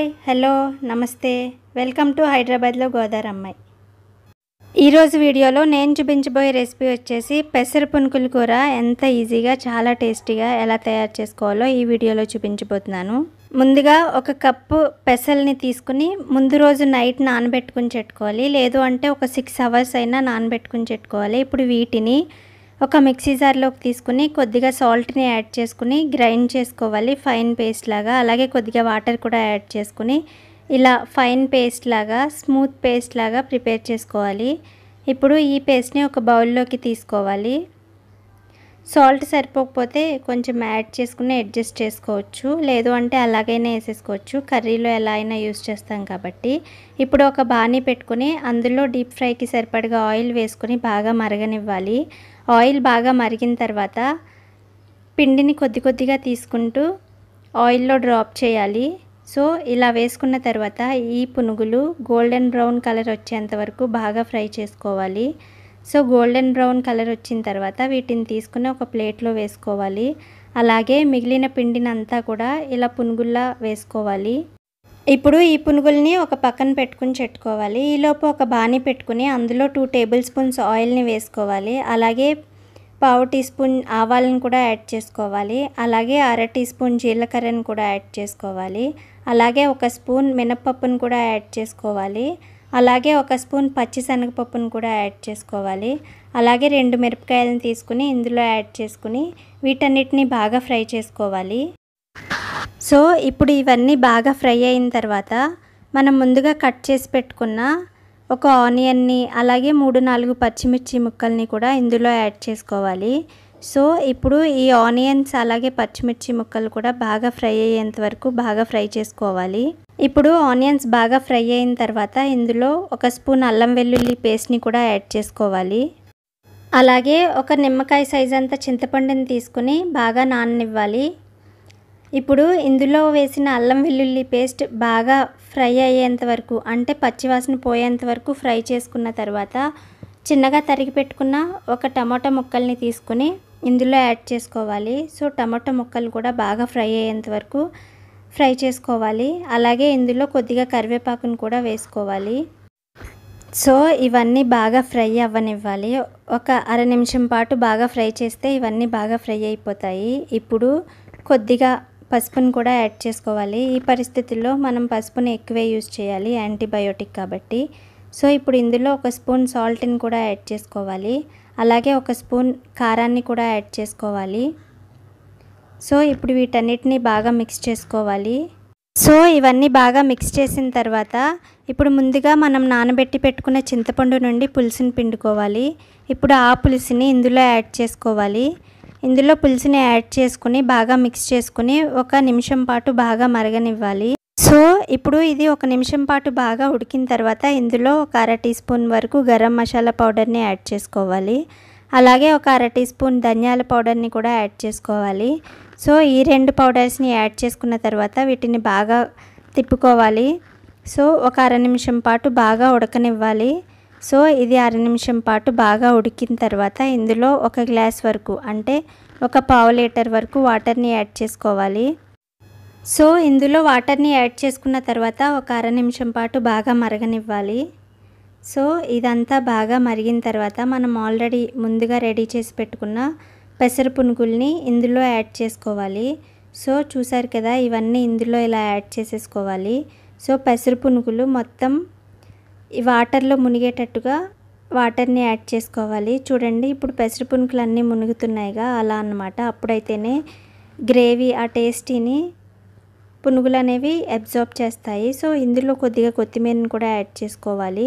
hi hello నమస్తే welcome to హైదరాబాద్లో గోదావరి అమ్మాయి ఈరోజు వీడియోలో నేను చూపించబోయే రెసిపీ వచ్చేసి పెసర పునుకుల కూర ఎంత ఈజీగా చాలా టేస్టీగా ఎలా తయారు చేసుకోవాలో ఈ వీడియోలో చూపించబోతున్నాను ముందుగా ఒక కప్పు పెసల్ని తీసుకుని ముందు రోజు నైట్ నానబెట్టుకుని చెట్టుకోవాలి లేదు అంటే ఒక సిక్స్ అవర్స్ అయినా నానబెట్టుకుని చెట్టుకోవాలి ఇప్పుడు వీటిని ఒక మిక్సీ జార్లోకి తీసుకుని కొద్దిగా సాల్ట్ని యాడ్ చేసుకుని గ్రైండ్ చేసుకోవాలి ఫైన్ పేస్ట్ లాగా అలాగే కొద్దిగా వాటర్ కూడా యాడ్ చేసుకుని ఇలా ఫైన్ పేస్ట్ లాగా స్మూత్ పేస్ట్ లాగా ప్రిపేర్ చేసుకోవాలి ఇప్పుడు ఈ పేస్ట్ని ఒక బౌల్లోకి తీసుకోవాలి సాల్ట్ సరిపోకపోతే కొంచెం యాడ్ చేసుకుని అడ్జస్ట్ చేసుకోవచ్చు లేదు అంటే అలాగైనా వేసేసుకోవచ్చు కర్రీలో ఎలా అయినా యూస్ చేస్తాం కాబట్టి ఇప్పుడు ఒక బాణీ పెట్టుకుని అందులో డీప్ ఫ్రైకి సరిపడగా ఆయిల్ వేసుకుని బాగా మరగనివ్వాలి ఆయిల్ బాగా మరిగిన తర్వాత పిండిని కొద్ది కొద్దిగా తీసుకుంటూ ఆయిల్లో డ్రాప్ చేయాలి సో ఇలా వేసుకున్న తర్వాత ఈ పునుగులు గోల్డెన్ బ్రౌన్ కలర్ వచ్చేంత వరకు బాగా ఫ్రై చేసుకోవాలి సో గోల్డెన్ బ్రౌన్ కలర్ వచ్చిన తర్వాత వీటిని తీసుకుని ఒక ప్లేట్లో వేసుకోవాలి అలాగే మిగిలిన పిండినంతా కూడా ఇలా పునుగుల్లా వేసుకోవాలి ఇప్పుడు ఈ పునుగుల్ని ఒక పక్కన పెట్టుకుని చెట్టుకోవాలి ఈలోపు ఒక బాణి పెట్టుకుని అందులో టూ టేబుల్ స్పూన్స్ ఆయిల్ని వేసుకోవాలి అలాగే పావు టీ స్పూన్ ఆవాలను కూడా యాడ్ చేసుకోవాలి అలాగే అర టీ స్పూన్ జీలకర్రను కూడా యాడ్ చేసుకోవాలి అలాగే ఒక స్పూన్ మినప్పప్పును కూడా యాడ్ చేసుకోవాలి అలాగే ఒక స్పూన్ పచ్చి శనగపప్పును కూడా యాడ్ చేసుకోవాలి అలాగే రెండు మిరపకాయలను తీసుకుని ఇందులో యాడ్ చేసుకుని వీటన్నిటిని బాగా ఫ్రై చేసుకోవాలి సో ఇప్పుడు ఇవన్నీ బాగా ఫ్రై అయిన తర్వాత మనం ముందుగా కట్ చేసి పెట్టుకున్న ఒక ఆనియన్ని అలాగే మూడు నాలుగు పచ్చిమిర్చి ముక్కల్ని కూడా ఇందులో యాడ్ చేసుకోవాలి సో ఇప్పుడు ఈ ఆనియన్స్ అలాగే పచ్చిమిర్చి ముక్కలు కూడా బాగా ఫ్రై అయ్యేంత వరకు బాగా ఫ్రై చేసుకోవాలి ఇప్పుడు ఆనియన్స్ బాగా ఫ్రై అయిన తర్వాత ఇందులో ఒక స్పూన్ అల్లం వెల్లుల్లి పేస్ట్ని కూడా యాడ్ చేసుకోవాలి అలాగే ఒక నిమ్మకాయ సైజ్ అంత చింతపండుని తీసుకుని బాగా నాననివ్వాలి ఇప్పుడు ఇందులో వేసిన అల్లం వెల్లుల్లి పేస్ట్ బాగా ఫ్రై అయ్యేంత వరకు అంటే పచ్చివాసన పోయేంత వరకు ఫ్రై చేసుకున్న తర్వాత చిన్నగా తరిగి పెట్టుకున్న ఒక టమాటా ముక్కల్ని తీసుకుని ఇందులో యాడ్ చేసుకోవాలి సో టమాటో ముక్కలు కూడా బాగా ఫ్రై అయ్యేంత వరకు ఫ్రై చేసుకోవాలి అలాగే ఇందులో కొద్దిగా కరివేపాకును కూడా వేసుకోవాలి సో ఇవన్నీ బాగా ఫ్రై అవ్వనివ్వాలి ఒక అర నిమిషం పాటు బాగా ఫ్రై చేస్తే ఇవన్నీ బాగా ఫ్రై అయిపోతాయి ఇప్పుడు కొద్దిగా పసుపును కూడా యాడ్ చేసుకోవాలి ఈ పరిస్థితుల్లో మనం పసుపుని ఎక్కువే యూజ్ చేయాలి యాంటీబయోటిక్ కాబట్టి సో ఇప్పుడు ఇందులో ఒక స్పూన్ సాల్ట్ని కూడా యాడ్ చేసుకోవాలి అలాగే ఒక స్పూన్ కారాన్ని కూడా యాడ్ చేసుకోవాలి సో ఇప్పుడు వీటన్నిటిని బాగా మిక్స్ చేసుకోవాలి సో ఇవన్నీ బాగా మిక్స్ చేసిన తర్వాత ఇప్పుడు ముందుగా మనం నానబెట్టి పెట్టుకున్న చింతపండు నుండి పులుసుని పిండుకోవాలి ఇప్పుడు ఆ పులుసుని ఇందులో యాడ్ చేసుకోవాలి ఇందులో పులుసుని యాడ్ చేసుకుని బాగా మిక్స్ చేసుకుని ఒక నిమిషం పాటు బాగా మరగనివ్వాలి సో ఇప్పుడు ఇది ఒక నిమిషం పాటు బాగా ఉడికిన తర్వాత ఇందులో ఒక అర టీ స్పూన్ వరకు గరం మసాలా పౌడర్ని యాడ్ చేసుకోవాలి అలాగే ఒక అర టీ స్పూన్ ధనియాల పౌడర్ని కూడా యాడ్ చేసుకోవాలి సో ఈ రెండు పౌడర్స్ని యాడ్ చేసుకున్న తర్వాత వీటిని బాగా తిప్పుకోవాలి సో ఒక అర నిమిషం పాటు బాగా ఉడకనివ్వాలి సో ఇది అర నిమిషం పాటు బాగా ఉడికిన తర్వాత ఇందులో ఒక గ్లాస్ వరకు అంటే ఒక పావు లీటర్ వరకు వాటర్ని యాడ్ చేసుకోవాలి సో ఇందులో వాటర్ని యాడ్ చేసుకున్న తర్వాత ఒక అర నిమిషం పాటు బాగా మరగనివ్వాలి సో ఇదంతా బాగా మరిగిన తర్వాత మనం ఆల్రెడీ ముందుగా రెడీ చేసి పెట్టుకున్న పెసర పునుగుల్ని ఇందులో యాడ్ చేసుకోవాలి సో చూసారు కదా ఇవన్నీ ఇందులో ఇలా యాడ్ చేసేసుకోవాలి సో పెసర పునుగులు మొత్తం ఈ వాటర్లో మునిగేటట్టుగా వాటర్ని యాడ్ చేసుకోవాలి చూడండి ఇప్పుడు పెసర పునుకులు అన్నీ మునుగుతున్నాయిగా అలా అనమాట అప్పుడైతేనే గ్రేవీ ఆ టేస్టీని పునుగులు అనేవి అబ్జార్బ్ చేస్తాయి సో ఇందులో కొద్దిగా కొత్తిమీరని కూడా యాడ్ చేసుకోవాలి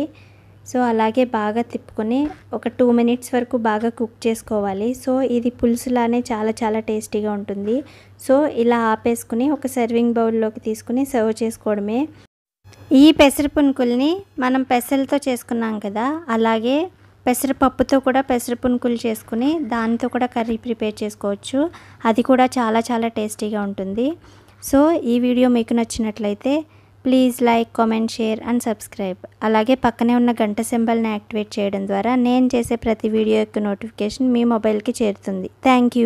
సో అలాగే బాగా తిప్పుకొని ఒక టూ మినిట్స్ వరకు బాగా కుక్ చేసుకోవాలి సో ఇది పులుసులానే చాలా చాలా టేస్టీగా ఉంటుంది సో ఇలా ఆపేసుకుని ఒక సర్వింగ్ బౌల్లోకి తీసుకుని సర్వ్ చేసుకోవడమే ఈ పెసర పునుకుల్ని మనం పెసరతో చేసుకున్నాం కదా అలాగే పెసరపప్పుతో కూడా పెసర పునుకులు చేసుకుని దానితో కూడా కర్రీ ప్రిపేర్ చేసుకోవచ్చు అది కూడా చాలా చాలా టేస్టీగా ఉంటుంది సో ఈ వీడియో మీకు నచ్చినట్లయితే please like comment share and subscribe అలాగే పక్కనే ఉన్న గంట సింబల్ని యాక్టివేట్ చేయడం ద్వారా నేను చేసే ప్రతి వీడియో యొక్క నోటిఫికేషన్ మీ మొబైల్కి చేరుతుంది థ్యాంక్